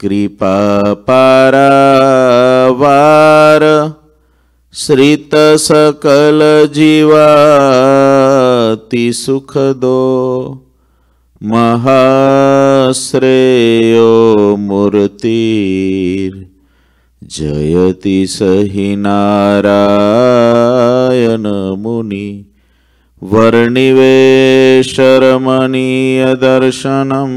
कृपापारा श्रितसकलजीवातिसुखदो महाश्रेयो मूर्तिर् जयति स हि नारायनमुनि वर्णिवेशरमणीयदर्शनम्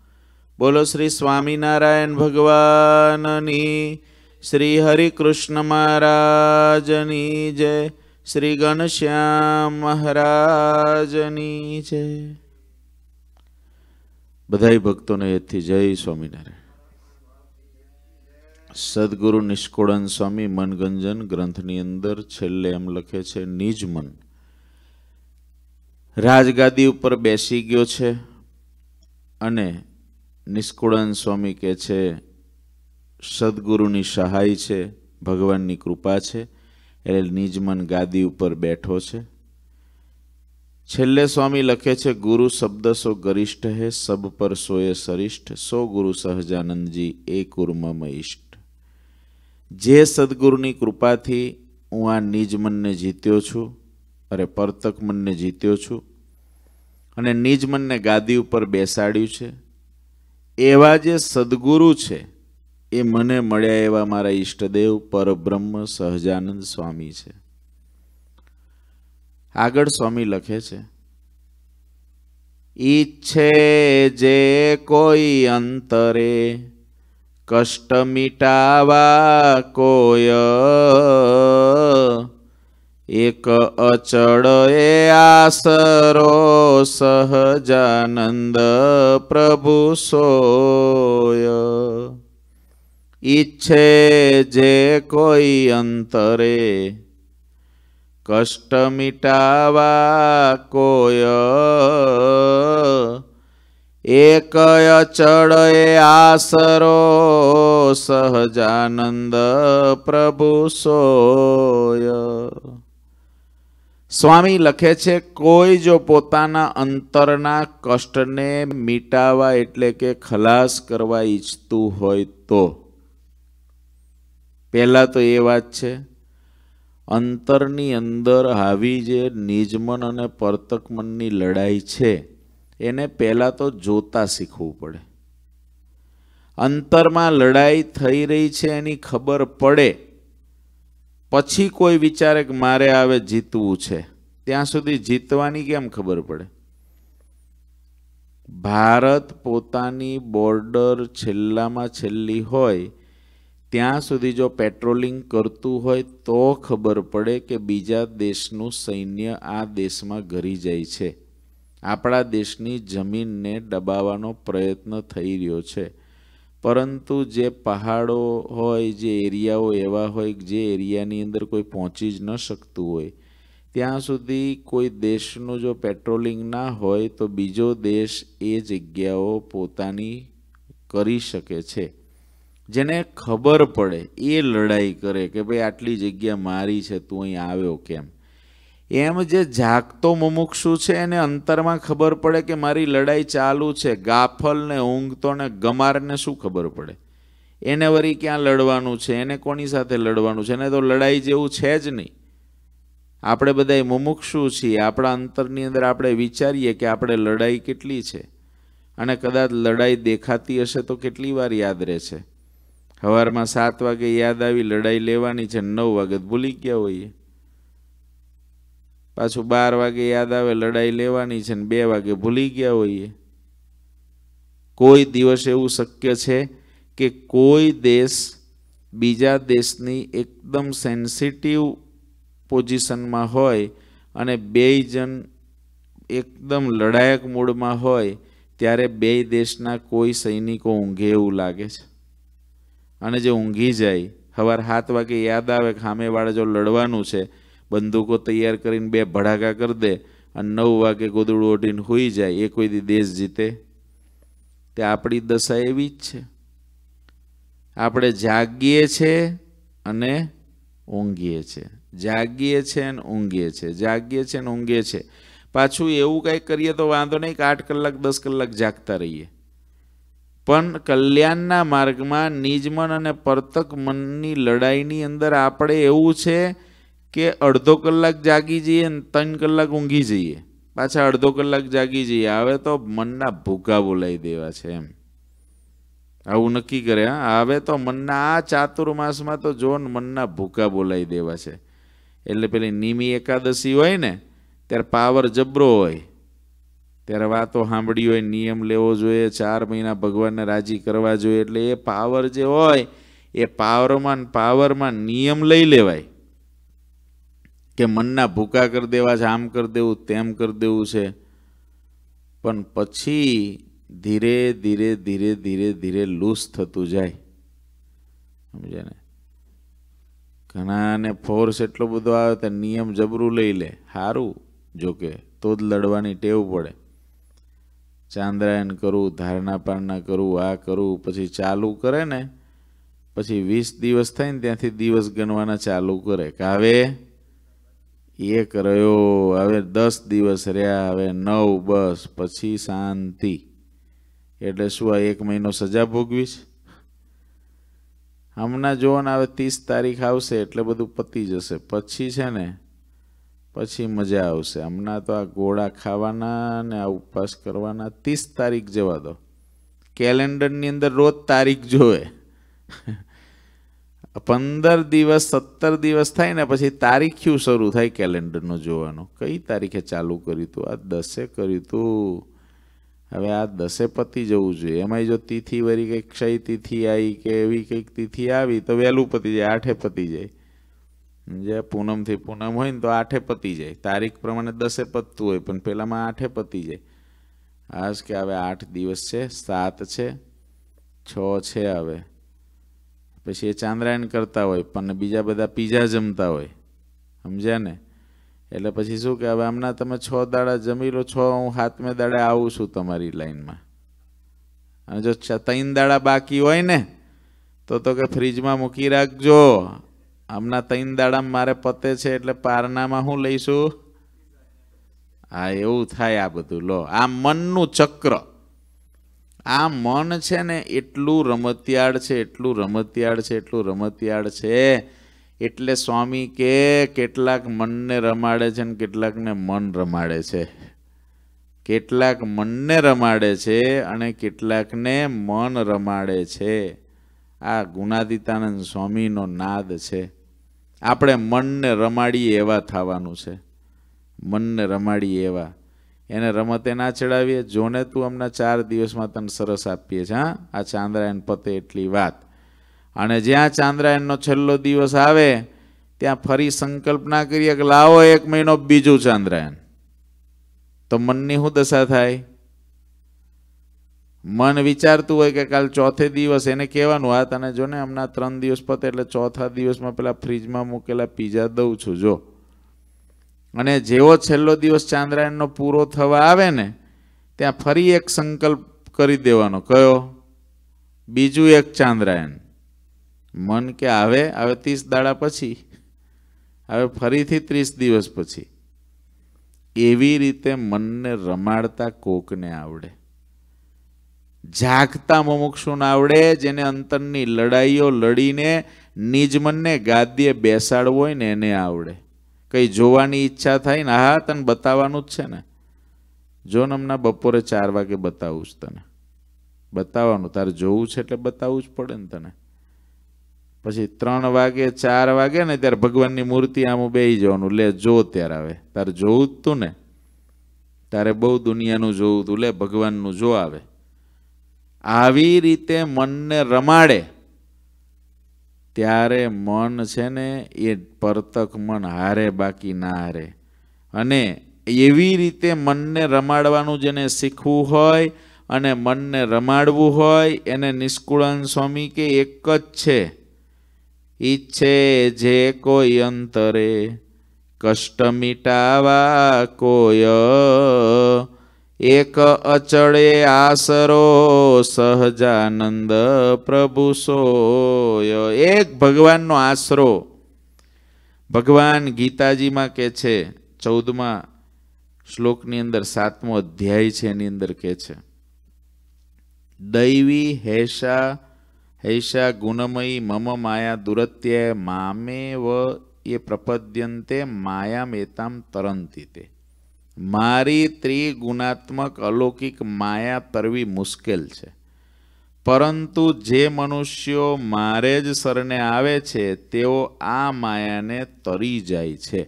બોલો શ્રી સ્વામિનારાયણ ભગવાનની શ્રી હરિકૃષ્ણ મહારાજની જય શ્રી ઘનશ્યામ મહારાજની જય બધા ભક્તોને એથી જય સ્વામિનારાયણ સદગુરુ નિષ્કુળન સ્વામી મનગંજન ગ્રંથની અંદર છેલ્લે એમ લખે છે નિજ મન રાજગાદી ઉપર બેસી ગયો છે અને નિષ્કુળાન સ્વામી કહે છે સદગુરુની સહાય છે ભગવાનની કૃપા છે એટલે નિજમન ગાદી ઉપર બેઠો છે છેલ્લે સ્વામી લખે છે ગુરુ શબ્દ સો ગરિષ્ઠ હે સબ પર સોએ સરિષ્ઠ સો ગુરુ સહજાનંદજી એ કુર્મમ ઈષ્ટ જે સદગુરુની કૃપાથી હું આ નિજ મનને જીત્યો છું અરે પરતક મનને જીત્યો છું અને નિજ મનને ગાદી ઉપર બેસાડ્યું છે એવા જે સદગુરુ છે એ મને મળ્યા એવા મારા ઈષ્ટદેવ પરબ્રહ્મ સહજાનંદ સ્વામી છે આગળ સ્વામી લખે છે ઈચ્છે જે કોઈ અંતરે કષ્ટ મિટાવા કોય એક અચળએ આસરો સહજાનંદ પ્રભુ સોય ઈચ્છે જે કોઈ અંતરે કષ્ટ મિટાવા કોય એક અચળએ આસરો સહજાનંદ પ્રભુ સોય સ્વામી લખે છે કોઈ જો પોતાના અંતરના કષ્ટને મિટાવા એટલે કે ખલાસ કરવા ઈચ્છતું હોય તો પહેલા તો એ વાત છે અંતરની અંદર આવી જે નિજમન અને પરતક મનની લડાઈ છે એને પહેલાં તો જોતા શીખવું પડે અંતરમાં લડાઈ થઈ રહી છે એની ખબર પડે પછી કોઈ વિચારે કે મારે આવે જીતવું છે ત્યાં સુધી જીતવાની કેમ ખબર પડે ભારત પોતાની બોર્ડર છેલ્લામાં છેલ્લી હોય ત્યાં સુધી જો પેટ્રોલિંગ કરતું હોય તો ખબર પડે કે બીજા દેશનું સૈન્ય આ દેશમાં ઘરી જાય છે આપણા દેશની જમીનને દબાવવાનો પ્રયત્ન થઈ રહ્યો છે પરંતુ જે પહાડો હોય જે એરિયાઓ એવા હોય જે એરિયાની અંદર કોઈ પહોંચી જ ન શકતું હોય ત્યાં સુધી કોઈ દેશનું જો પેટ્રોલિંગ ના હોય તો બીજો દેશ એ જગ્યાઓ પોતાની કરી શકે છે જેને ખબર પડે એ લડાઈ કરે કે ભાઈ આટલી જગ્યા મારી છે તું અહીં આવ્યો કેમ એમ જે જાગતો મુમુક્ષુ છે એને અંતરમાં ખબર પડે કે મારી લડાઈ ચાલુ છે ગાફલ ને ગાફલને ને ગમારને શું ખબર પડે એને વરી ક્યાં લડવાનું છે એને કોની સાથે લડવાનું છે એને તો લડાઈ જેવું છે જ નહીં આપણે બધા મુમુક્ષુ છીએ આપણા અંતરની અંદર આપણે વિચારીએ કે આપણે લડાઈ કેટલી છે અને કદાચ લડાઈ દેખાતી હશે તો કેટલી વાર યાદ રહેશે સવારમાં સાત વાગે યાદ આવી લડાઈ લેવાની છે નવ વાગે ભૂલી ગયા હોઈએ પાછું બાર વાગે યાદ આવે લડાઈ લેવાની છે ને બે વાગે ભૂલી ગયા હોઈએ કોઈ દિવસ એવું શક્ય છે કે કોઈ દેશ બીજા દેશની એકદમ સેન્સિટિવ પોઝિશનમાં હોય અને બે જણ એકદમ લડાયક મૂડમાં હોય ત્યારે બે દેશના કોઈ સૈનિકો ઊંઘે એવું લાગે છે અને જે ઊંઘી જાય સવાર સાત વાગે યાદ આવે કે સામેવાળા જો લડવાનું છે બંદૂકો તૈયાર કરીને બે ભડાકા કરી દે અને નવ વાગે ગોદડું ઓઢીને હોઈ જાય એ કોઈ દેશ જીતે તે આપણી દશા એવી જ છે આપણે જાગીએ છીએ અને ઊંઘીએ છીએ જાગીએ છે અને ઊંઘીએ છીએ જાગીએ છે અને ઊંઘીએ છે પાછું એવું કાંઈ કરીએ તો વાંધો નહીં કે આઠ કલાક દસ કલાક જાગતા રહીએ પણ કલ્યાણના માર્ગમાં નિજમન અને પરતક મનની લડાઈની અંદર આપણે એવું છે કે અડધો કલાક જાગી જઈએ અને ત્રણ કલાક ઊંઘી જઈએ પાછા અડધો કલાક જાગી જઈએ હવે તો મનના ભૂગા બોલાવી દેવા છે એમ આવું નક્કી કરે હા હવે તો મનના આ ચાતુર્માસમાં તો જોન મનના ભૂકા બોલાવી દેવા છે એટલે પેલી નિમી એકાદશી હોય ને ત્યારે પાવર જબરો હોય ત્યારે વાતો સાંભળી હોય નિયમ લેવો જોઈએ ચાર મહિના ભગવાનને રાજી કરવા જોઈએ એટલે એ પાવર જે હોય એ પાવરમાં પાવરમાં નિયમ લઈ લેવાય કે મનના ભૂકા કરી દેવા છે આમ કરી દેવું તેમ કરી દેવું છે પણ પછી ધીરે ધીરે ધીરે ધીરે ધીરે લૂઝ થતું જાય સમજે ને ઘણાને ફોર્સ એટલો બધો આવે તો નિયમ જબરું લઈ લે સારું જોકે તો જ લડવાની ટેવ પડે ચાંદ્રાયન કરવું ધારણા પારણા કરવું આ કરવું પછી ચાલુ કરે ને પછી વીસ દિવસ થાય ને ત્યાંથી દિવસ ગણવાના ચાલુ કરે કે હવે એક રહ્યો હવે દસ દિવસ રહ્યા હવે નવ બસ પછી શાંતિ એટલે શું આ એક મહિનો સજા ભોગવીશ હમણાં જોવો ને હવે ત્રીસ તારીખ આવશે એટલે બધું પતી જશે પછી છે ને પછી મજા આવશે હમણાં તો આ ગોળા ખાવાના ને આ ઉપવાસ કરવાના ત્રીસ તારીખ જવા દો કેલેન્ડરની અંદર રોજ તારીખ જોવે પંદર દિવસ સત્તર દિવસ થાય ને પછી તારીખ તારીખ્યું શરૂ થાય કેલેન્ડરનો જોવાનું કઈ તારીખે ચાલુ કર્યું હતું આ દસે કર્યું હતું હવે આ દસે પતી જવું જોઈએ એમાં જો તિથિ વરી કંઈક ક્ષય તિથિ આવી કે એવી કંઈક તિથિ આવી તો વહેલું પતી જાય આઠે પતી જાય જે પૂનમથી પૂનમ હોય ને તો આઠે પતી જાય તારીખ પ્રમાણે દસે પતતું હોય પણ પહેલાંમાં આઠે પતી જાય આજ કે હવે આઠ દિવસ છે સાત છે છ છે હવે પછી એ ચાંદ્રાયણ કરતા હોય પણ બીજા બધા પીઝા જમતા હોય સમજ્યા ને એટલે પછી શું કે હવે હમણાં તમે છ દાડા જમી લો છ હું હાથમે દાડે આવું છું તમારી લાઈનમાં અને જો ત્રણ દાડા બાકી હોય ને તો તો કે ફ્રીજમાં મૂકી રાખજો હમણાં ત્રણ દાડામાં મારે પતે છે એટલે પારનામાં હું લઈશું હા એવું થાય આ બધું લો આ મનનું ચક્ર આ મન છે ને એટલું રમતિયાળ છે એટલું રમતિયાળ છે એટલું રમતિયાળ છે એટલે સ્વામી કે કેટલાક મનને રમાડે છે ને કેટલાકને મન રમાડે છે કેટલાક મનને રમાડે છે અને કેટલાકને મન રમાડે છે આ ગુનાદિતાનંદ સ્વામીનો નાદ છે આપણે મનને રમાડીએ એવા થવાનું છે મનને રમાડીએ એવા એને રમતે ના ચડાવીએ જોને તું હમણાં ચાર દિવસમાં તને સરસ આપીએ છીએ હા આ ચાંદ્રાયણ પતે એટલી વાત અને જ્યાં ચાંદ્રાયણનો છેલ્લો દિવસ આવે ત્યાં ફરી સંકલ્પના કરીએ કે લાવો એક મહિનો બીજું ચાંદ્રાયણ તો મનની શું દશા થાય મન વિચારતું હોય કે કાલ ચોથે દિવસ એને કહેવાનું આ અને જો ને હમણાં ત્રણ દિવસ પતે એટલે ચોથા દિવસમાં પેલા ફ્રીજમાં મૂકેલા પીઝા દઉં છું જો અને જેવો છેલ્લો દિવસ ચાંદ્રાયણનો પૂરો થવા આવે ને ત્યાં ફરી એક સંકલ્પ કરી દેવાનો કયો બીજું એક ચાંદ્રાયણ મન કે આવે હવે ત્રીસ દાડા પછી હવે ફરીથી ત્રીસ દિવસ પછી એવી રીતે મનને રમાડતા કોકને આવડે જાગતા મુમુક્ષુને આવડે જેને અંતરની લડાઈઓ લડીને નિજ મનને ગાદ્યે બેસાડવો હોય ને એને આવડે કઈ જોવાની ઈચ્છા થાય ને હા તને બતાવવાનું જ છે ને જો ને હમણાં બપોરે ચાર વાગે બતાવું છું તને બતાવવાનું તારે જોવું છે એટલે બતાવવું જ પડે ને તને પછી ત્રણ વાગે ચાર વાગે ને ત્યારે ભગવાનની મૂર્તિ આમ બે જવાનું લે જો ત્યારે આવે તારે જોવું જ તું ને તારે બહુ દુનિયાનું જોવું તું લે ભગવાનનું જો આવે આવી રીતે મનને રમાડે ત્યારે મન છે ને એ પરતક મન હારે બાકી ના હારે અને એવી રીતે મનને રમાડવાનું જેને શીખવું હોય અને મનને રમાડવું હોય એને નિષ્કુળન સ્વામી કે એક જ છે ઈચ્છે જે કોઈ અંતરે કષ્ટ મિટાવા કોય એક અચળે આસરો સહજાનંદ પ્રભુ સોય એક ભગવાનનો આશરો ભગવાન ગીતાજીમાં કે છે ચૌદમાં શ્લોકની અંદર સાતમો અધ્યાય છે એની અંદર કે છે દૈવી હૈષા હૈષા ગુણમયી મમ માયા દુરત્ય મામે વ એ પ્રપદ્યંતે મેતામ તરંતી તે મારી ત્રિગુણાત્મક અલૌકિક માયા તરવી મુશ્કેલ છે પરંતુ જે મનુષ્યો મારે જ સરને આવે છે તેઓ આ માયાને તરી જાય છે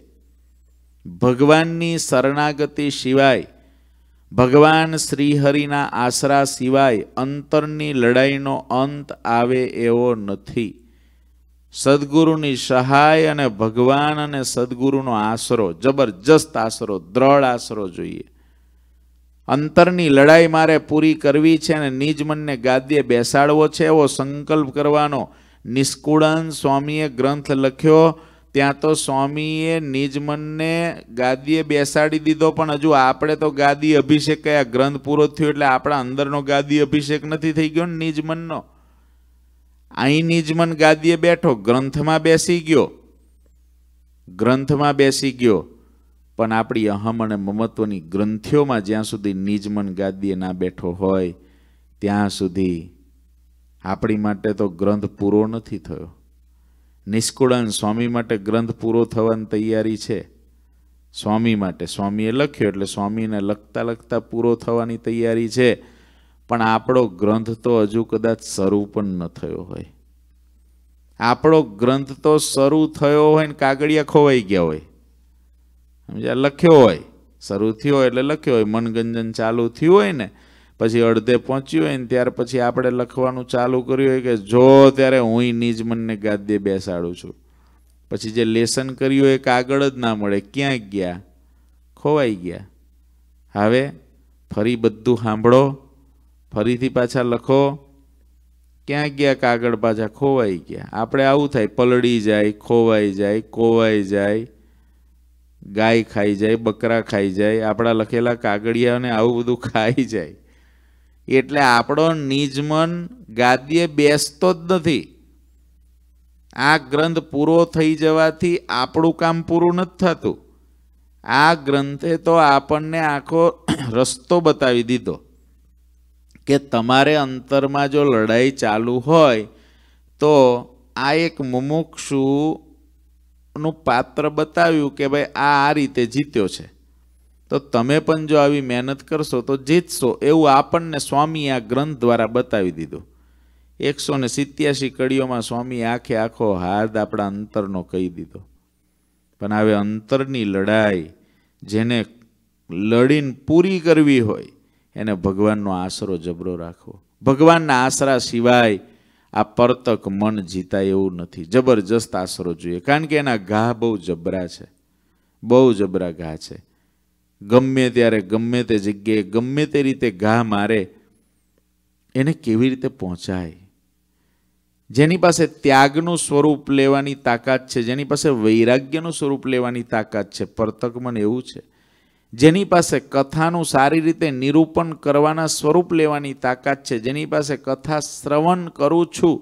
ભગવાનની શરણાગતિ સિવાય ભગવાન શ્રીહરિના આશરા સિવાય અંતરની લડાઈનો અંત આવે એવો નથી સદગુરુની સહાય અને ભગવાન અને સદગુરુનો આશરો જબરજસ્ત આશરો દ્રઢ આશરો જોઈએ અંતરની લડાઈ મારે પૂરી કરવી છે અને નિજમનને મનને બેસાડવો છે એવો સંકલ્પ કરવાનો નિષ્કુળન સ્વામીએ ગ્રંથ લખ્યો ત્યાં તો સ્વામીએ નિજમનને ગાદીએ બેસાડી દીધો પણ હજુ આપણે તો ગાદી અભિષેક કયા ગ્રંથ પૂરો થયો એટલે આપણા અંદરનો ગાદી અભિષેક નથી થઈ ગયો ને નિજમનનો અહીં નિજમન ગાદીએ બેઠો ગ્રંથમાં બેસી ગયો ગ્રંથમાં બેસી ગયો પણ આપણી અહમ અને મમત્વની ગ્રંથિઓમાં જ્યાં સુધી નિજમન ગાદીએ ના બેઠો હોય ત્યાં સુધી આપણી માટે તો ગ્રંથ પૂરો નથી થયો નિષ્કુળન સ્વામી માટે ગ્રંથ પૂરો થવાની તૈયારી છે સ્વામી માટે સ્વામીએ લખ્યો એટલે સ્વામીને લખતા લખતા પૂરો થવાની તૈયારી છે પણ આપણો ગ્રંથ તો હજુ કદાચ શરૂ પણ ન થયો હોય આપણો ગ્રંથ તો શરૂ થયો હોય ને કાગળિયા ખોવાઈ ગયા હોય સમજ્યા લખ્યો હોય શરૂ થયો હોય એટલે લખ્યો હોય મનગંજન ચાલુ થયું હોય ને પછી અડધે પહોંચ્યું હોય ને ત્યાર પછી આપણે લખવાનું ચાલુ કર્યું હોય કે જો ત્યારે હું નિજ મનને ગાદ્ય બેસાડું છું પછી જે લેસન કર્યું એ કાગળ જ ના મળે ક્યાંય ગયા ખોવાઈ ગયા હવે ફરી બધું સાંભળો ફરીથી પાછા લખો ક્યાં ગયા કાગળ પાછા ખોવાઈ ગયા આપણે આવું થાય પલળી જાય ખોવાઈ જાય કોવાઈ જાય ગાય ખાઈ જાય બકરા ખાઈ જાય આપણા લખેલા કાગળિયાઓને આવું બધું ખાઈ જાય એટલે આપણો નિજમન ગાદીએ બેસતો જ નથી આ ગ્રંથ પૂરો થઈ જવાથી આપણું કામ પૂરું નથી થતું આ ગ્રંથે તો આપણને આખો રસ્તો બતાવી દીધો કે તમારે અંતરમાં જો લડાઈ ચાલુ હોય તો આ એક મુમુક્ષુનું પાત્ર બતાવ્યું કે ભાઈ આ આ રીતે જીત્યો છે તો તમે પણ જો આવી મહેનત કરશો તો જીતશો એવું આપણને સ્વામી આ ગ્રંથ દ્વારા બતાવી દીધું એકસો ને સિત્યાસી કડીઓમાં સ્વામી આખે આખો હાર્દ આપણા અંતરનો કહી દીધો પણ હવે અંતરની લડાઈ જેને લડીને પૂરી કરવી હોય એને ભગવાનનો આશરો જબરો રાખવો ભગવાનના આશરા સિવાય આ પરતક મન જીતાય એવું નથી જબરજસ્ત આશરો જોઈએ કારણ કે એના ઘા બહુ જબરા છે બહુ જબરા ઘા છે ગમે ત્યારે ગમે તે જગ્યાએ ગમે તે રીતે ઘા મારે એને કેવી રીતે પહોંચાય જેની પાસે ત્યાગનું સ્વરૂપ લેવાની તાકાત છે જેની પાસે વૈરાગ્યનું સ્વરૂપ લેવાની તાકાત છે પરતક મન એવું છે જેની પાસે કથાનું સારી રીતે નિરૂપણ કરવાના સ્વરૂપ લેવાની તાકાત છે જેની પાસે કથા શ્રવણ કરું છું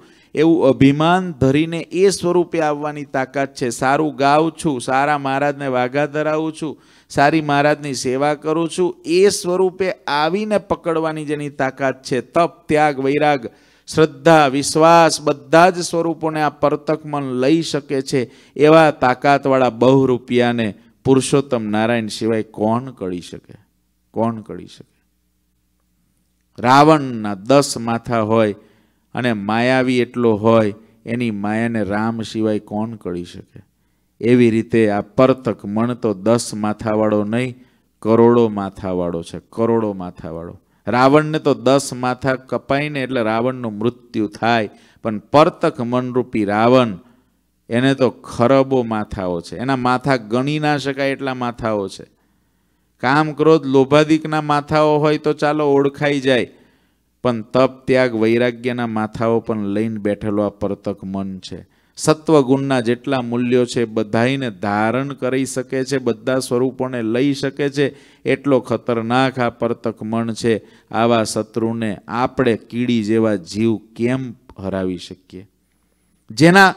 એવું અભિમાન ધરીને એ સ્વરૂપે આવવાની તાકાત છે સારું ગાઉં છું સારા મહારાજને વાઘા ધરાવું છું સારી મહારાજની સેવા કરું છું એ સ્વરૂપે આવીને પકડવાની જેની તાકાત છે તપ ત્યાગ વૈરાગ શ્રદ્ધા વિશ્વાસ બધા જ સ્વરૂપોને આ પરતક મન લઈ શકે છે એવા તાકાતવાળા બહુ રૂપિયાને પુરુષોત્તમ નારાયણ સિવાય કોણ કળી શકે કોણ કળી શકે રાવણના દસ માથા હોય અને માયાવી એટલો હોય એની માયાને રામ સિવાય કોણ કળી શકે એવી રીતે આ પરતક મણ તો દસ માથાવાળો નહીં કરોડો માથાવાળો છે કરોડો માથાવાળો રાવણને તો દસ માથા કપાઈને એટલે રાવણનું મૃત્યુ થાય પણ પરતક મનરૂપી રાવણ એને તો ખરબો માથાઓ છે એના માથા ગણી ના શકાય એટલા માથાઓ છે કામ ક્રોધ લોભાદિકના માથાઓ હોય તો ચાલો ઓળખાઈ જાય પણ તપ ત્યાગ વૈરાગ્યના માથાઓ પણ લઈને બેઠેલો આ પરતક મન છે સત્વગુણના જેટલા મૂલ્યો છે બધાઈને ધારણ કરી શકે છે બધા સ્વરૂપોને લઈ શકે છે એટલો ખતરનાક આ પરતક મન છે આવા શત્રુને આપણે કીડી જેવા જીવ કેમ હરાવી શકીએ જેના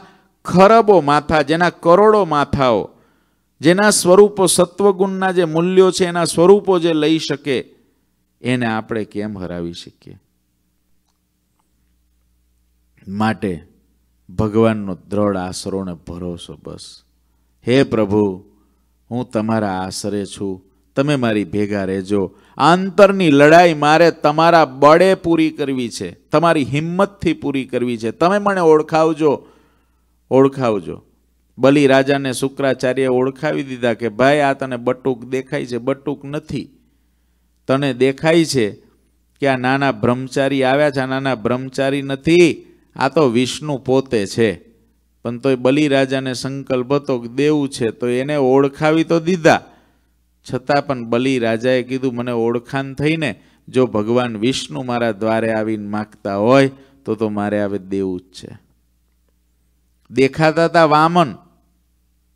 ખરબો માથા જેના કરોડો માથાઓ જેના સ્વરૂપો સત્વગુણના જે મૂલ્યો છે એના સ્વરૂપો જે લઈ શકે એને આપણે કેમ હરાવી શકીએ માટે ભગવાનનો દ્રઢ આશરો ને ભરોસો બસ હે પ્રભુ હું તમારા આશરે છું તમે મારી ભેગા રહેજો આંતરની લડાઈ મારે તમારા બળે પૂરી કરવી છે તમારી હિંમતથી પૂરી કરવી છે તમે મને ઓળખાવજો ઓળખાવજો બલિ રાજાને શુક્રાચાર્ય ઓળખાવી દીધા કે ભાઈ આ તને બટુક દેખાય છે બટુક નથી તને દેખાય છે કે આ નાના બ્રહ્મચારી આવ્યા છે આ નાના બ્રહ્મચારી નથી આ તો વિષ્ણુ પોતે છે પણ તોય બલિ રાજાને સંકલ્પ હતો કે દેવું છે તો એને ઓળખાવી તો દીધા છતાં પણ બલિ રાજાએ કીધું મને ઓળખાણ થઈને જો ભગવાન વિષ્ણુ મારા દ્વારે આવીને માગતા હોય તો તો મારે હવે દેવું જ છે દેખાતા હતા વામન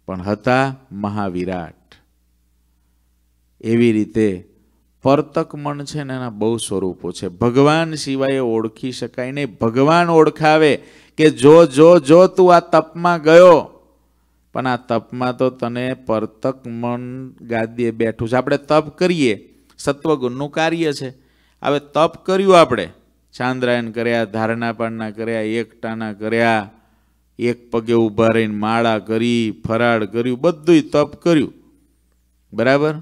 પણ હતા મહાવિરાટ એવી રીતે પરતક મન છે ને એના બહુ સ્વરૂપો છે ભગવાન સિવાય ઓળખી શકાય નહીં ભગવાન ઓળખાવે કે જો જો જો તું આ તપમાં ગયો પણ આ તપમાં તો તને પરતક મન ગાદીએ બેઠું છે આપણે તપ કરીએ સત્વગુણનું કાર્ય છે હવે તપ કર્યું આપણે ચાંદ્રાયણ કર્યા ધારણા કર્યા એકટાના કર્યા એક પગે ઊભા રહીને માળા કરી ફરાળ કર્યું બધુંય તપ કર્યું બરાબર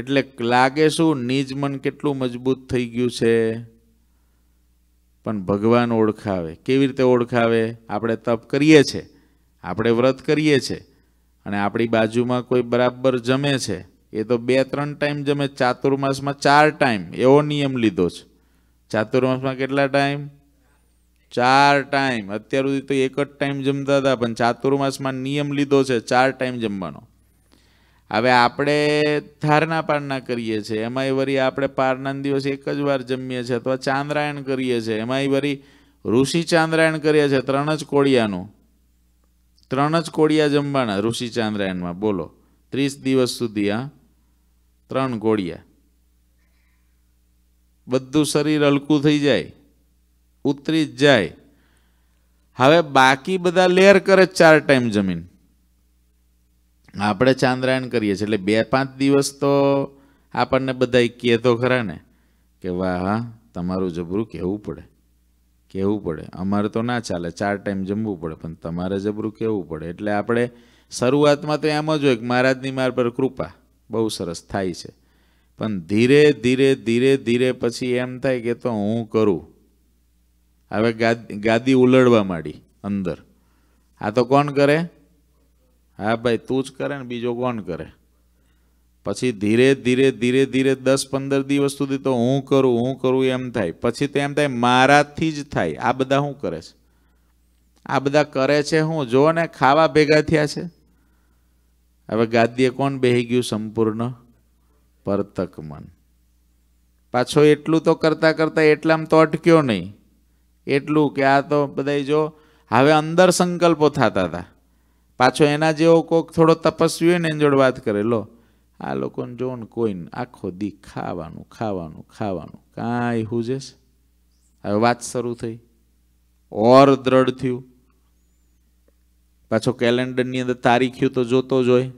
એટલે લાગે શું નિજ મન કેટલું મજબૂત થઈ ગયું છે પણ ભગવાન ઓળખાવે કેવી રીતે ઓળખાવે આપણે તપ કરીએ છીએ આપણે વ્રત કરીએ છીએ અને આપણી બાજુમાં કોઈ બરાબર જમે છે એ તો બે ત્રણ ટાઈમ જમે ચાતુર્માસમાં ચાર ટાઈમ એવો નિયમ લીધો છે ચાતુર્માસમાં કેટલા ટાઈમ ચાર ટાઈમ અત્યાર સુધી તો એક જ ટાઈમ જમતા હતા પણ ચાતુર્માસમાં નિયમ લીધો છે ચાર ટાઈમ જમવાનો હવે આપણે ધારના પારના કરીએ છીએ એમાં વરી આપણે પારના દિવસ એક જ વાર જમીએ છીએ અથવા ચાંદ્રાયણ કરીએ છીએ એમાંય વરી ઋષિ ચાંદ્રાયણ કરીએ છીએ ત્રણ જ કોળિયાનું ત્રણ જ કોળિયા જમવાના ઋષિ ચાંદ્રાયણમાં બોલો ત્રીસ દિવસ સુધી હા ત્રણ કોળિયા બધું શરીર હલકું થઈ જાય ઉતરી જાય હવે બાકી બધા લેયર કરે ચાર ટાઈમ જમીન આપણે ચાંદ્રાયણ કરીએ છીએ એટલે બે પાંચ દિવસ તો આપણને બધા કહે તો ખરા ને કે વાહ હા તમારું જબરું કહેવું પડે કહેવું પડે અમારે તો ના ચાલે ચાર ટાઈમ જમવું પડે પણ તમારે જબરું કહેવું પડે એટલે આપણે શરૂઆતમાં તો એમ જ હોય કે મહારાજની માર પર કૃપા બહુ સરસ થાય છે પણ ધીરે ધીરે ધીરે ધીરે પછી એમ થાય કે તો હું કરું હવે ગાદી ઉલડવા માંડી અંદર આ તો કોણ કરે હા ભાઈ તું જ કરે ને બીજો કોણ કરે પછી ધીરે ધીરે ધીરે ધીરે દસ પંદર દિવસ સુધી તો હું કરું હું કરું એમ થાય પછી તો એમ થાય મારાથી જ થાય આ બધા શું કરે છે આ બધા કરે છે હું જો ને ખાવા ભેગા થયા છે હવે ગાદીએ કોણ બેહી ગયું સંપૂર્ણ પરતક મન પાછો એટલું તો કરતાં કરતાં એટલામાં તો અટક્યો નહીં એટલું કે આ તો બધા જો હવે અંદર સંકલ્પો થતા હતા પાછો એના જેવો કોઈક થોડો તપસ્વી હોય ને એની જોડે વાત કરે લો આ લોકોને જો ને કોઈને આખો દી ખાવાનું ખાવાનું ખાવાનું કાંઈ હુજેશ હવે વાત શરૂ થઈ ઓર દ્રઢ થયું પાછો કેલેન્ડરની અંદર તારીખ્યું તો જોતો જ હોય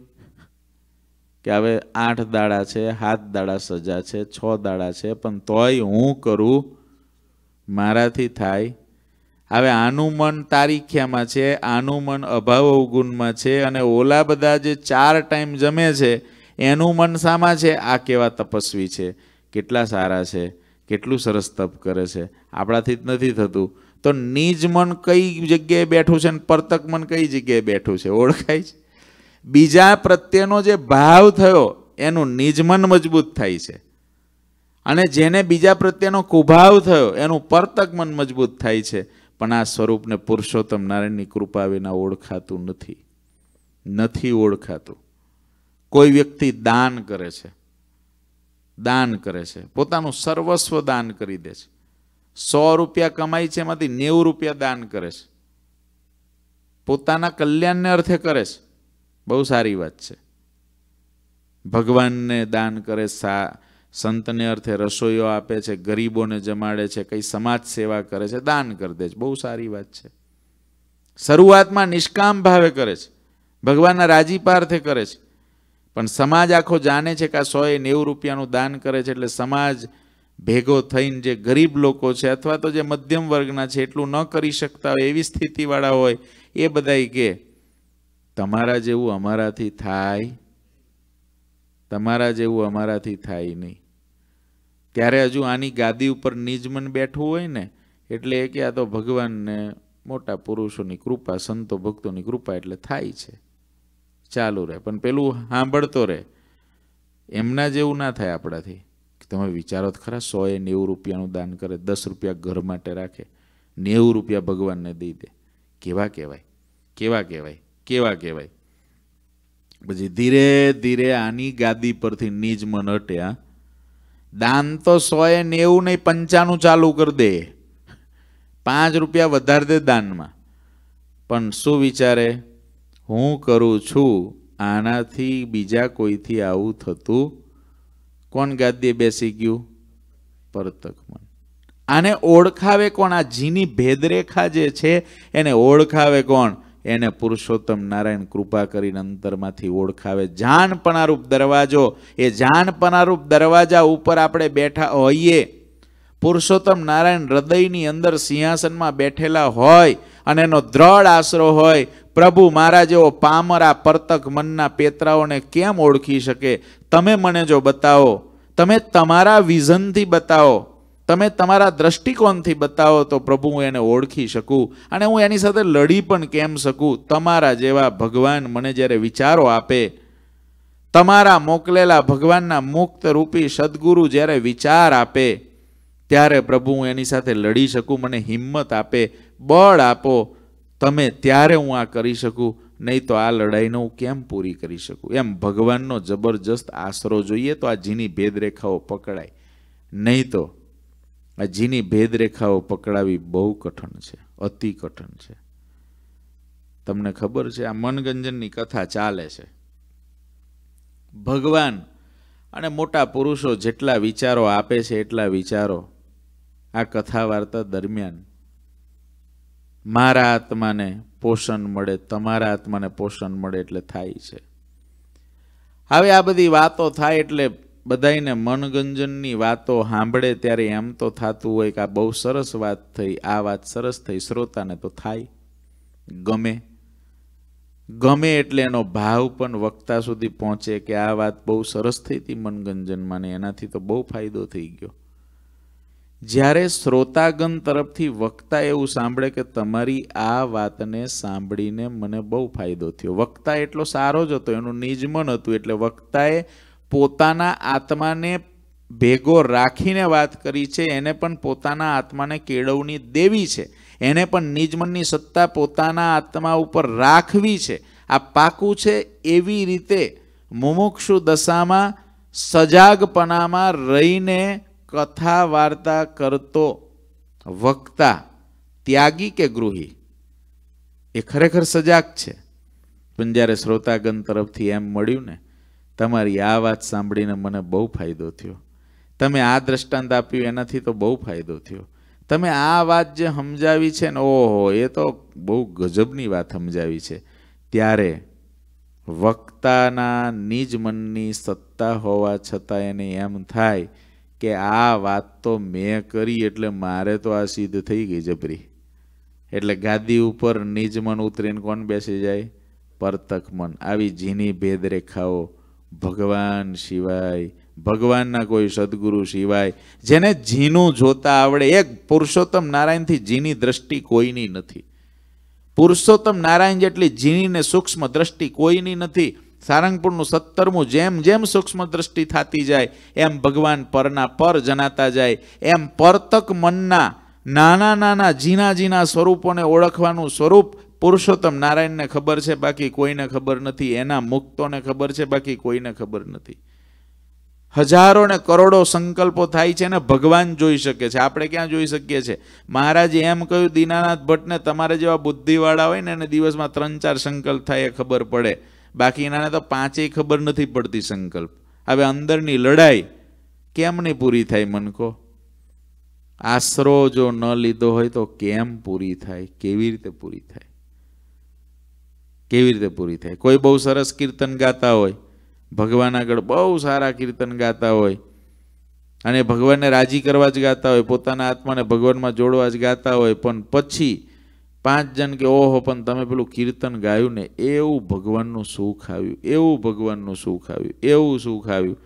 કે હવે આઠ દાડા છે સાત દાડા સજા છે છ દાડા છે પણ તોય હું કરું મારાથી થાય હવે આનું મન તારીખિયામાં છે આનું મન અભાવ અવગુણમાં છે અને ઓલા બધા જે ચાર ટાઈમ જમે છે એનું મન શામાં છે આ કેવા તપસ્વી છે કેટલા સારા છે કેટલું સરસ તપ કરે છે આપણાથી જ નથી થતું તો નિજ મન કઈ જગ્યાએ બેઠું છે અને પરતક મન કઈ જગ્યાએ બેઠું છે ઓળખાય છે બીજા પ્રત્યેનો જે ભાવ થયો એનું નિજમન મજબૂત થાય છે અને જેને બીજા પ્રત્યેનો કુભાવ થયો એનું પરતક મન મજબૂત થાય છે પણ આ સ્વરૂપને પુરુષોત્તમ નારાયણની કૃપા વિના ઓળખાતું નથી નથી ઓળખાતું કોઈ વ્યક્તિ દાન કરે છે દાન કરે છે પોતાનું સર્વસ્વ દાન કરી દે છે સો રૂપિયા કમાય છે એમાંથી નેવું રૂપિયા દાન કરે છે પોતાના કલ્યાણને અર્થે કરે છે બહુ સારી વાત છે ભગવાનને દાન કરે સા સંતને અર્થે રસોઈઓ આપે છે ગરીબોને જમાડે છે કઈ સમાજ સેવા કરે છે દાન કરી દે છે બહુ સારી વાત છે શરૂઆતમાં નિષ્કામ ભાવે કરે છે ભગવાનના રાજીપાર્થે કરે છે પણ સમાજ આખો જાણે છે કે આ સો એ નેવું રૂપિયાનું દાન કરે છે એટલે સમાજ ભેગો થઈને જે ગરીબ લોકો છે અથવા તો જે મધ્યમ વર્ગના છે એટલું ન કરી શકતા હોય એવી સ્થિતિવાળા હોય એ બધાય કે તમારા જેવું અમારાથી થાય તમારા જેવું અમારાથી થાય નહીં ત્યારે હજુ આની ગાદી ઉપર નિજમન બેઠું હોય ને એટલે એ કે આ તો ભગવાનને મોટા પુરુષોની કૃપા સંતો ભક્તોની કૃપા એટલે થાય છે ચાલુ રહે પણ પેલું સાંભળતો રહે એમના જેવું ના થાય આપણાથી તમે વિચારો તો ખરા સો એ નેવું રૂપિયાનું દાન કરે દસ રૂપિયા ઘર માટે રાખે નેવું રૂપિયા ભગવાનને દઈ દે કેવા કહેવાય કેવા કહેવાય કેવા કહેવાય પછી ધીરે ધીરે આની ગાદી પરથી નીજ મન હટ્યા દાન તો સોએ નેવું નહીં પંચાણું ચાલુ કરી દે પાંચ રૂપિયા વધારે દે દાનમાં પણ શું વિચારે હું કરું છું આનાથી બીજા કોઈથી આવું થતું કોણ ગાદીએ બેસી ગયું પરતક મન આને ઓળખાવે કોણ આ જીની ભેદરેખા જે છે એને ઓળખાવે કોણ એને પુરુષોત્તમ નારાયણ કૃપા કરીને અંતરમાંથી ઓળખાવે જાનપણારૂપ દરવાજો એ જાનપણારૂપ દરવાજા ઉપર આપણે બેઠા હોઈએ પુરુષોત્તમ નારાયણ હૃદયની અંદર સિંહાસનમાં બેઠેલા હોય અને એનો દ્રઢ આશરો હોય પ્રભુ મારા જેવો પામર પરતક મનના પેતરાઓને કેમ ઓળખી શકે તમે મને જો બતાવો તમે તમારા વિઝનથી બતાવો તમે તમારા દ્રષ્ટિકોણથી બતાવો તો પ્રભુ હું એને ઓળખી શકું અને હું એની સાથે લડી પણ કેમ શકું તમારા જેવા ભગવાન મને જ્યારે વિચારો આપે તમારા મોકલેલા ભગવાનના મુક્ત રૂપી સદગુરુ જ્યારે વિચાર આપે ત્યારે પ્રભુ હું એની સાથે લડી શકું મને હિંમત આપે બળ આપો તમે ત્યારે હું આ કરી શકું નહીં તો આ લડાઈને હું કેમ પૂરી કરી શકું એમ ભગવાનનો જબરજસ્ત આશરો જોઈએ તો આ જીની ભેદરેખાઓ પકડાય નહીં તો આ જીની ભેદરેખાઓ પકડાવી બહુ કઠણ છે અતિ કઠણ છે તમને ખબર છે આ મનગંજનની કથા ચાલે છે ભગવાન અને મોટા પુરુષો જેટલા વિચારો આપે છે એટલા વિચારો આ કથા વાર્તા દરમિયાન મારા આત્માને પોષણ મળે તમારા આત્માને પોષણ મળે એટલે થાય છે હવે આ બધી વાતો થાય એટલે બધાને મનગંજનની વાતો સાંભળે ત્યારે એમ તો થતું હોય કે આ બહુ સરસ વાત થઈ આ વાત સરસ થઈ શ્રોતાને તો થાય ગમે ગમે એટલે એનો ભાવ પણ વક્તા સુધી પહોંચે કે આ વાત બહુ સરસ થઈ હતી મનગંજનમાં ને એનાથી તો બહુ ફાયદો થઈ ગયો જ્યારે શ્રોતાગણ તરફથી વક્તા એવું સાંભળે કે તમારી આ વાતને સાંભળીને મને બહુ ફાયદો થયો વક્તા એટલો સારો જ હતો એનું નિજમન હતું એટલે વક્તાએ પોતાના આત્માને ભેગો રાખીને વાત કરી છે એને પણ પોતાના આત્માને કેળવણી દેવી છે એને પણ નિજમનની સત્તા પોતાના આત્મા ઉપર રાખવી છે આ પાકું છે એવી રીતે મુમુક્ષુ દશામાં સજાગપણામાં રહીને કથા વાર્તા કરતો વક્તા ત્યાગી કે ગૃહી એ ખરેખર સજાગ છે પણ જ્યારે શ્રોતાગન તરફથી એમ મળ્યું ને તમારી આ વાત સાંભળીને મને બહુ ફાયદો થયો તમે આ દ્રષ્ટાંત આપ્યું એનાથી તો બહુ ફાયદો થયો તમે આ વાત જે સમજાવી છે ને ઓહો એ તો બહુ ગજબની વાત સમજાવી છે ત્યારે વક્તાના નિજ મનની સત્તા હોવા છતાં એને એમ થાય કે આ વાત તો મેં કરી એટલે મારે તો આ સિદ્ધ થઈ ગઈ જબરી એટલે ગાદી ઉપર નિજ મન ઉતરીને કોણ બેસી જાય પરતક મન આવી ઝીની ભેદરેખાઓ ભગવાન સિવાય ભગવાનના કોઈ સદગુરુ સિવાય જેને જીનું જોતા આવડે એક પુરુષોત્તમ નારાયણથી જીની દ્રષ્ટિ કોઈની નથી પુરુષોત્તમ નારાયણ જેટલી જીનીને સૂક્ષ્મ દ્રષ્ટિ કોઈની નથી સારંગપુરનું સત્તરમું જેમ જેમ સૂક્ષ્મ દ્રષ્ટિ થતી જાય એમ ભગવાન પરના પર જણાતા જાય એમ પરતક મનના નાના નાના જીના જીના સ્વરૂપોને ઓળખવાનું સ્વરૂપ પુરુષોત્તમ નારાયણને ખબર છે બાકી કોઈને ખબર નથી એના મુક્તોને ખબર છે બાકી કોઈને ખબર નથી હજારો ને કરોડો સંકલ્પો થાય છે ને ભગવાન જોઈ શકે છે આપણે ક્યાં જોઈ શકીએ છીએ મહારાજે એમ કહ્યું દીનાનાથ ભટ્ટને તમારે જેવા બુદ્ધિવાળા હોય ને એને દિવસમાં ત્રણ ચાર સંકલ્પ થાય એ ખબર પડે બાકી એનાને તો પાંચેય ખબર નથી પડતી સંકલ્પ હવે અંદરની લડાઈ કેમ નહીં પૂરી થાય મનકો આશરો જો ન લીધો હોય તો કેમ પૂરી થાય કેવી રીતે પૂરી થાય કેવી રીતે પૂરી થાય કોઈ બહુ સરસ કીર્તન ગાતા હોય ભગવાન આગળ બહુ સારા કીર્તન ગાતા હોય અને ભગવાનને રાજી કરવા જ ગાતા હોય પોતાના આત્માને ભગવાનમાં જોડવા જ ગાતા હોય પણ પછી પાંચ જણ કે ઓહો પણ તમે પેલું કીર્તન ગાયું ને એવું ભગવાનનું સુખ આવ્યું એવું ભગવાનનું સુખ આવ્યું એવું સુખ આવ્યું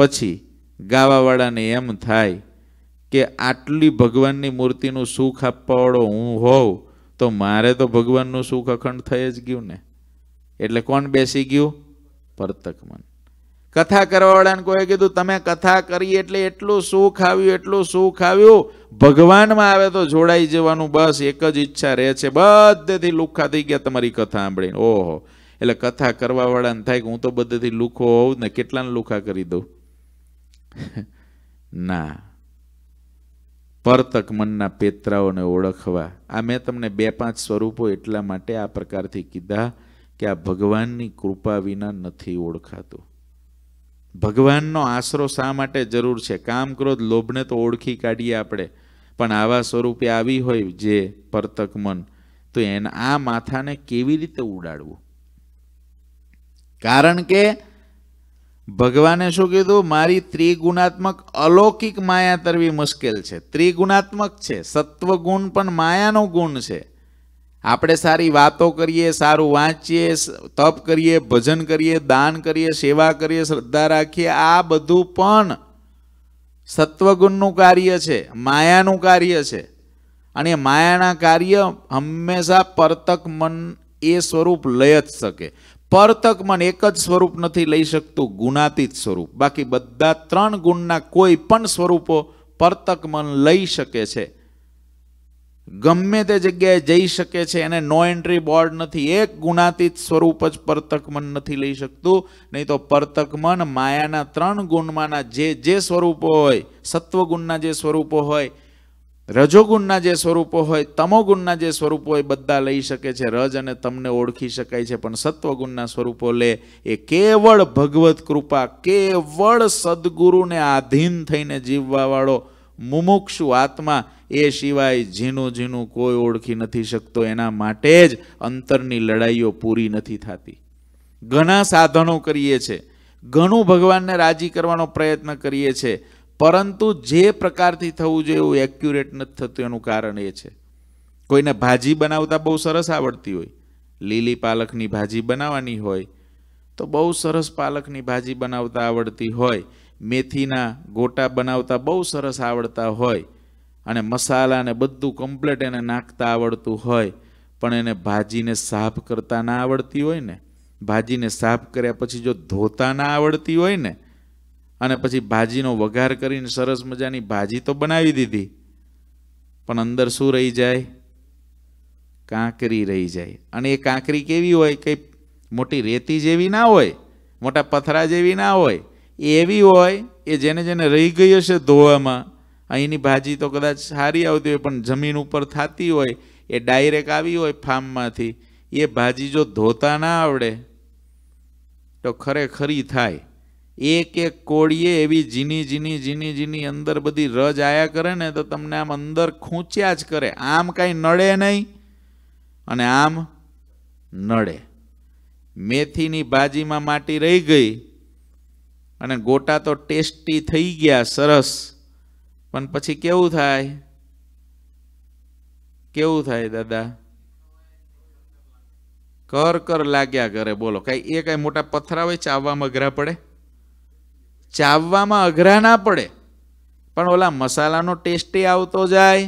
પછી ગાવાવાળાને એમ થાય કે આટલી ભગવાનની મૂર્તિનું સુખ આપવાવાળો હું હોઉં તો મારે તો ભગવાનનું સુખ અખંડ થઈ જ ગયું ને એટલે કોણ બેસી ગયું પરતક મન કથા કરવાવાળાને કોઈ કીધું તમે કથા કરી એટલે એટલું સુખ આવ્યું એટલું સુખ આવ્યું ભગવાનમાં આવે તો જોડાઈ જવાનું બસ એક જ ઈચ્છા રહે છે બધેથી લુખા થઈ ગયા તમારી કથા સાંભળીને ઓહો એટલે કથા કરવાવાળાને થાય કે હું તો બધેથી લુખો હોઉં ને કેટલાને લુખા કરી દઉં ના પરતક મનના પેતરાઓને ઓળખવા આ મેં તમને બે પાંચ સ્વરૂપો એટલા માટે આ પ્રકારથી કીધા કે આ ભગવાનની કૃપા વિના નથી ઓળખાતું ભગવાનનો આશરો શા માટે જરૂર છે કામ ક્રોધ લોભને તો ઓળખી કાઢીએ આપણે પણ આવા સ્વરૂપે આવી હોય જે પરતક મન તો એના આ માથાને કેવી રીતે ઉડાડવું કારણ કે ભગવાને શું કીધું મારી ત્રિગુણાત્મક અલૌકિક માયા તરવી મુશ્કેલ છે ત્રિગુણાત્મક છે ગુણ પણ માયાનો ગુણ છે આપણે સારી વાતો કરીએ સારું વાંચીએ તપ કરીએ ભજન કરીએ દાન કરીએ સેવા કરીએ શ્રદ્ધા રાખીએ આ બધું પણ સત્વગુણનું કાર્ય છે માયાનું કાર્ય છે અને માયાના કાર્ય હંમેશા પરતક મન એ સ્વરૂપ લઈ જ શકે પરતક મન એક જ સ્વરૂપ નથી લઈ શકતું ગુણાતીત સ્વરૂપ બાકી બધા ત્રણ ગુણના કોઈ પણ સ્વરૂપો પરતક મન લઈ શકે છે ગમે તે જગ્યાએ જઈ શકે છે એને નો એન્ટ્રી બોર્ડ નથી એક ગુણાતીત સ્વરૂપ જ પરતક મન નથી લઈ શકતું નહીં તો પરતક મન માયાના ત્રણ ગુણમાંના જે જે સ્વરૂપો હોય સત્વગુણના જે સ્વરૂપો હોય રજોગુણના જે સ્વરૂપો હોય તમોગુણના જે સ્વરૂપો હોય બધા લઈ શકે છે રજ અને તમને ઓળખી શકાય છે પણ સત્વગુણના સ્વરૂપો લે એ કેવળ ભગવત કૃપા કેવળ સદગુરુને આધીન થઈને જીવવાવાળો મુમુક્ષુ આત્મા એ સિવાય ઝીણું ઝીણું કોઈ ઓળખી નથી શકતો એના માટે જ અંતરની લડાઈઓ પૂરી નથી થતી ઘણા સાધનો કરીએ છીએ ઘણું ભગવાનને રાજી કરવાનો પ્રયત્ન કરીએ છીએ પરંતુ જે પ્રકારથી થવું જોઈએ એવું એક્યુરેટ નથી થતું એનું કારણ એ છે કોઈને ભાજી બનાવતા બહુ સરસ આવડતી હોય લીલી પાલકની ભાજી બનાવવાની હોય તો બહુ સરસ પાલકની ભાજી બનાવતા આવડતી હોય મેથીના ગોટા બનાવતા બહુ સરસ આવડતા હોય અને મસાલાને બધું કમ્પ્લેટ એને નાખતા આવડતું હોય પણ એને ભાજીને સાફ કરતા ના આવડતી હોય ને ભાજીને સાફ કર્યા પછી જો ધોતા ના આવડતી હોય ને અને પછી ભાજીનો વઘાર કરીને સરસ મજાની ભાજી તો બનાવી દીધી પણ અંદર શું રહી જાય કાંકરી રહી જાય અને એ કાંકરી કેવી હોય કંઈ મોટી રેતી જેવી ના હોય મોટા પથરા જેવી ના હોય એવી હોય એ જેને જેને રહી ગઈ હશે ધોવામાં અહીંની ભાજી તો કદાચ સારી આવતી હોય પણ જમીન ઉપર થતી હોય એ ડાયરેક્ટ આવી હોય ફાર્મમાંથી એ ભાજી જો ધોતા ના આવડે તો ખરેખરી થાય એક એક કોળીએ એવી ઝીની ઝીની ઝીની ઝીની અંદર બધી રજ આયા કરે ને તો તમને આમ અંદર ખૂંચ્યા જ કરે આમ કાંઈ નડે નહીં અને આમ નડે મેથીની ભાજીમાં માટી રહી ગઈ અને ગોટા તો ટેસ્ટી થઈ ગયા સરસ પણ પછી કેવું થાય કેવું થાય દાદા કર કર લાગ્યા કરે બોલો કાંઈ એ કાંઈ મોટા પથરા હોય ચાવવામાં અઘરા પડે ચાવવામાં અઘરા ના પડે પણ ઓલા મસાલાનો ટેસ્ટ આવતો જાય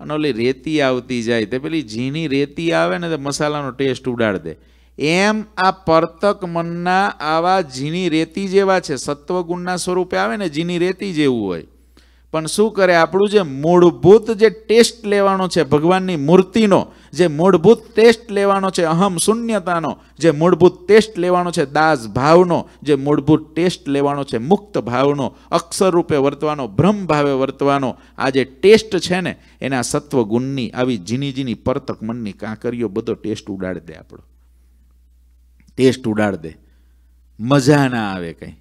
અને ઓલી રેતી આવતી જાય તે પેલી ઝીણી રેતી આવે ને તે મસાલાનો ટેસ્ટ ઉડાડ દે એમ આ પરતક મનના આવા ઝીણી રેતી જેવા છે સત્વગુણના સ્વરૂપે આવે ને ઝીણી રેતી જેવું હોય પણ શું કરે આપણું જે મૂળભૂત જે ટેસ્ટ લેવાનો છે ભગવાનની મૂર્તિનો જે મૂળભૂત ટેસ્ટ લેવાનો છે અહમ શૂન્યતાનો જે મૂળભૂત ટેસ્ટ લેવાનો છે દાસ ભાવનો જે મૂળભૂત ટેસ્ટ લેવાનો છે મુક્ત ભાવનો અક્ષરરૂપે વર્તવાનો ભ્રમ ભાવે વર્તવાનો આ જે ટેસ્ટ છે ને એના સત્વગુણની આવી ઝીની ઝીની પરતક મનની કાંકરીઓ બધો ટેસ્ટ ઉડાડ દે આપણો ટેસ્ટ ઉડાડ દે મજા ના આવે કંઈ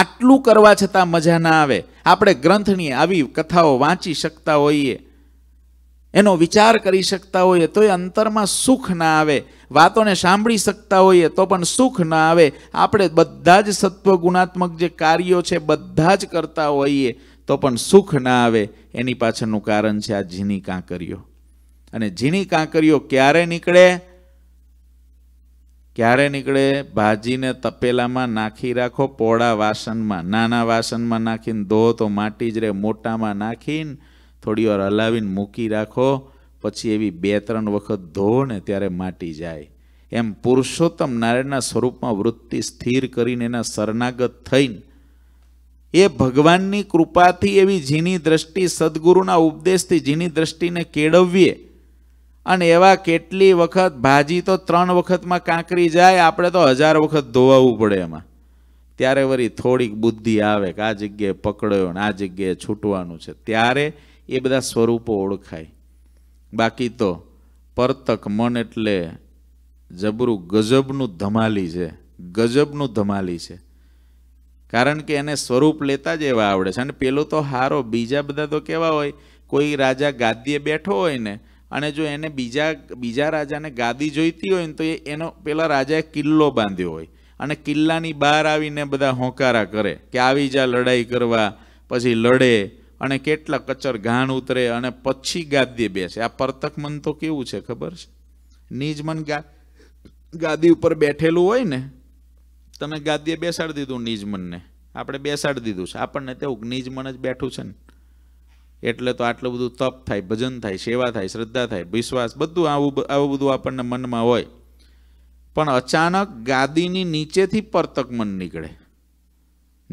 આટલું કરવા છતાં મજા ના આવે આપણે ગ્રંથની આવી કથાઓ વાંચી શકતા હોઈએ એનો વિચાર કરી શકતા હોઈએ તો એ અંતરમાં સુખ ના આવે વાતોને સાંભળી શકતા હોઈએ તો પણ સુખ ના આવે આપણે બધા જ ગુણાત્મક જે કાર્યો છે બધા જ કરતા હોઈએ તો પણ સુખ ના આવે એની પાછળનું કારણ છે આ ઝીણી કાંકરીઓ અને ઝીણી કાંકરીઓ ક્યારે નીકળે ક્યારે નીકળે ભાજીને તપેલામાં નાખી રાખો પોળા વાસણમાં નાના વાસણમાં નાખીને ધો તો માટી જ રહે મોટામાં નાખીને થોડી વાર હલાવીને મૂકી રાખો પછી એવી બે ત્રણ વખત ધો ને ત્યારે માટી જાય એમ પુરુષોત્તમ નારાયણના સ્વરૂપમાં વૃત્તિ સ્થિર કરીને એના શરણાગત થઈને એ ભગવાનની કૃપાથી એવી જીની દ્રષ્ટિ સદગુરુના ઉપદેશથી જીની દ્રષ્ટિને કેળવીએ અને એવા કેટલી વખત ભાજી તો ત્રણ વખતમાં કાંકરી જાય આપણે તો હજાર વખત ધોવાવું પડે એમાં ત્યારે વળી થોડીક બુદ્ધિ આવે કે આ જગ્યાએ પકડ્યો ને આ જગ્યાએ છૂટવાનું છે ત્યારે એ બધા સ્વરૂપો ઓળખાય બાકી તો પરતક મન એટલે જબરું ગજબનું ધમાલી છે ગજબનું ધમાલી છે કારણ કે એને સ્વરૂપ લેતા જ એવા આવડે છે અને પેલો તો હારો બીજા બધા તો કેવા હોય કોઈ રાજા ગાદીએ બેઠો હોય ને અને જો એને બીજા બીજા રાજાને ગાદી જોઈતી હોય ને તો એનો પેલા રાજાએ કિલ્લો બાંધ્યો હોય અને કિલ્લાની બહાર આવીને બધા હોંકારા કરે કે આવી જા લડાઈ કરવા પછી લડે અને કેટલા કચર ઘાણ ઉતરે અને પછી ગાદીએ બેસે આ પરતક મન તો કેવું છે ખબર છે નિજ મન ગા ગાદી ઉપર બેઠેલું હોય ને તમે ગાદીએ બેસાડી દીધું નિજ મનને આપણે બેસાડી દીધું છે આપણને તેવું નિજ મન જ બેઠું છે ને એટલે તો આટલું બધું તપ થાય ભજન થાય સેવા થાય શ્રદ્ધા થાય વિશ્વાસ બધું આવું આવું બધું આપણને મનમાં હોય પણ અચાનક ગાદીની નીચેથી પરતક મન નીકળે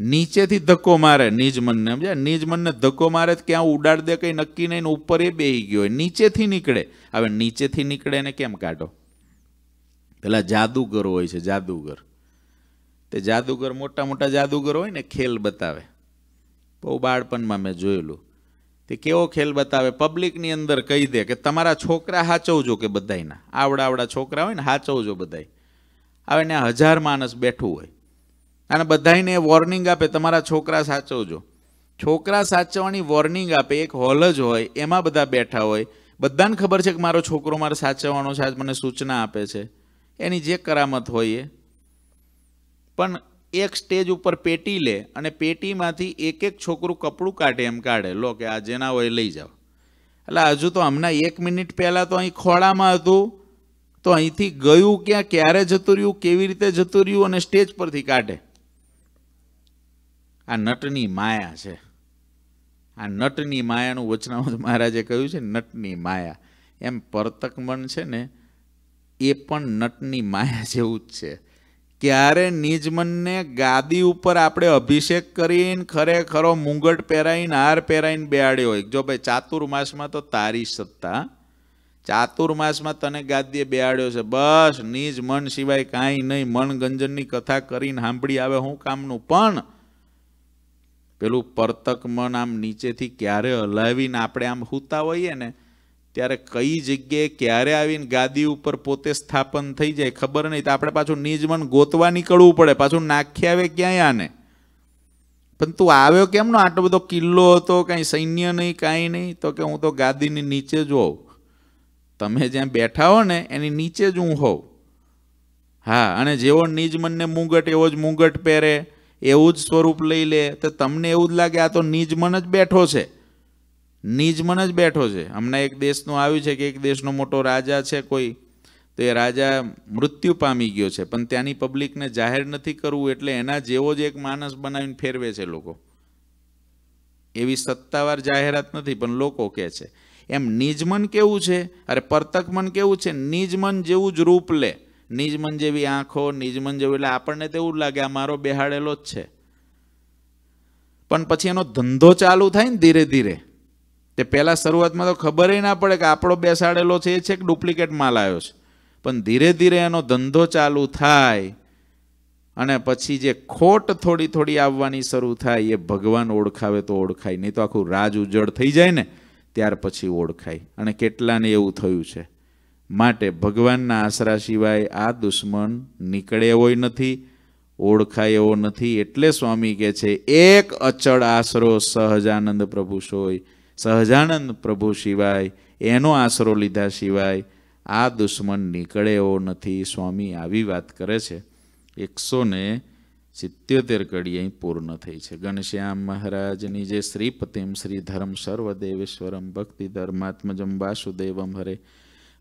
નીચેથી ધક્કો મારે નિજ મનને સમજાય નિજ મનને ધક્કો મારે ક્યાં ઉડાડ દે કંઈ નક્કી નહીં ને ઉપર એ બેહી ગયો હોય નીચેથી નીકળે હવે નીચેથી નીકળે ને કેમ કાઢો પેલા જાદુગર હોય છે જાદુગર તે જાદુગર મોટા મોટા જાદુગર હોય ને ખેલ બતાવે બહુ બાળપણમાં મેં જોયેલું તે કેવો ખેલ બતાવે પબ્લિકની અંદર કહી દે કે તમારા છોકરા હાચવજો કે બધાયના આવડા આવડા છોકરા હોય ને હાચવજો બધાય હવે ને હજાર માણસ બેઠું હોય અને બધાને વોર્નિંગ આપે તમારા છોકરા સાચવજો છોકરા સાચવવાની વોર્નિંગ આપે એક હોલ જ હોય એમાં બધા બેઠા હોય બધાને ખબર છે કે મારો છોકરો મારે સાચવવાનો છે આજ મને સૂચના આપે છે એની જે કરામત હોય એ પણ એક સ્ટેજ ઉપર પેટી લે અને પેટીમાંથી એક એક છોકરું કપડું કાઢે એમ કાઢે લો કે આ જેના હોય લઈ જાઓ એટલે હજુ તો હમણાં એક મિનિટ પહેલાં તો અહીં ખોળામાં હતું તો અહીંથી ગયું ક્યાં ક્યારે જતું રહ્યું કેવી રીતે જતું રહ્યું અને સ્ટેજ પરથી કાઢે આ નટની માયા છે આ નટની માયાનું વચનામૃત મહારાજે કહ્યું છે નટની માયા એમ પરતક મન છે ને એ પણ નટની માયા જેવું જ છે ક્યારે નિજ મનને ગાદી ઉપર આપણે અભિષેક કરીને ખરેખરો મુંગટ પહેરાઈને હાર પહેરાઈને બેહાડ્યો હોય જો ભાઈ ચાતુર્માસમાં તો તારી સત્તા ચાતુર્માસમાં તને ગાદીએ બેહાડ્યો છે બસ નિજ મન સિવાય કાંઈ નહીં મન ગંજનની કથા કરીને સાંભળી આવે હું કામનું પણ પેલું પરતક મન આમ નીચેથી ક્યારે હલાવીને આપણે આમ હૂતા હોઈએ ને ત્યારે કઈ જગ્યાએ ક્યારે આવીને ગાદી ઉપર પોતે સ્થાપન થઈ જાય ખબર નહીં તો આપણે પાછું નિજ મન ગોતવા નીકળવું પડે પાછું નાખી આવે ક્યાંય આને પણ તું આવ્યો કેમનો આટલો બધો કિલ્લો હતો કાંઈ સૈન્ય નહીં કાંઈ નહીં તો કે હું તો ગાદીની નીચે જ હોઉં તમે જ્યાં બેઠા હો ને એની નીચે જ હું હોઉં હા અને જેવો નિજ મનને મૂંગટ એવો જ મુંગટ પહેરે એવું જ સ્વરૂપ લઈ લે તો તમને એવું જ લાગે આ તો નિજમન જ બેઠો છે નિજમન જ બેઠો છે હમણાં એક દેશનું આવ્યું છે કે એક દેશનો મોટો રાજા છે કોઈ તો એ રાજા મૃત્યુ પામી ગયો છે પણ ત્યાંની પબ્લિકને જાહેર નથી કરવું એટલે એના જેવો જ એક માણસ બનાવીને ફેરવે છે લોકો એવી સત્તાવાર જાહેરાત નથી પણ લોકો કહે છે એમ નિજમન કેવું છે અરે પરતક મન કેવું છે નિજમન જેવું જ રૂપ લે નિજમન જેવી આંખો નિજમન જેવું એટલે આપણને તો એવું લાગે આ મારો બેહાડેલો જ છે પણ પછી એનો ધંધો ચાલુ થાય ને ધીરે ધીરે તે પહેલાં શરૂઆતમાં તો ખબર ના પડે કે આપણો બેસાડેલો છે એ છે કે ડુપ્લિકેટ માલ આવ્યો છે પણ ધીરે ધીરે એનો ધંધો ચાલુ થાય અને પછી જે ખોટ થોડી થોડી આવવાની શરૂ થાય એ ભગવાન ઓળખાવે તો ઓળખાય નહીં તો આખું રાજ ઉજળ થઈ જાય ને ત્યાર પછી ઓળખાય અને કેટલાને એવું થયું છે માટે ભગવાનના આશરા સિવાય આ દુશ્મન નીકળે એવો નથી ઓળખાય એવો નથી એટલે સ્વામી કહે છે એક અચળ આશરો સહજાનંદ પ્રભુ સોય સહજાનંદ પ્રભુ સિવાય એનો આશરો લીધા સિવાય આ દુશ્મન નીકળે એવો નથી સ્વામી આવી વાત કરે છે એકસો ને સિત્યોતેર કડી અહીં પૂર્ણ થઈ છે ગણશ્યામ મહારાજની જે શ્રીપતિમ શ્રી ધર્મ સર્વદેવેશ્વરમ ભક્તિ ધર્માત્મજમ વાસુદેવમ હરે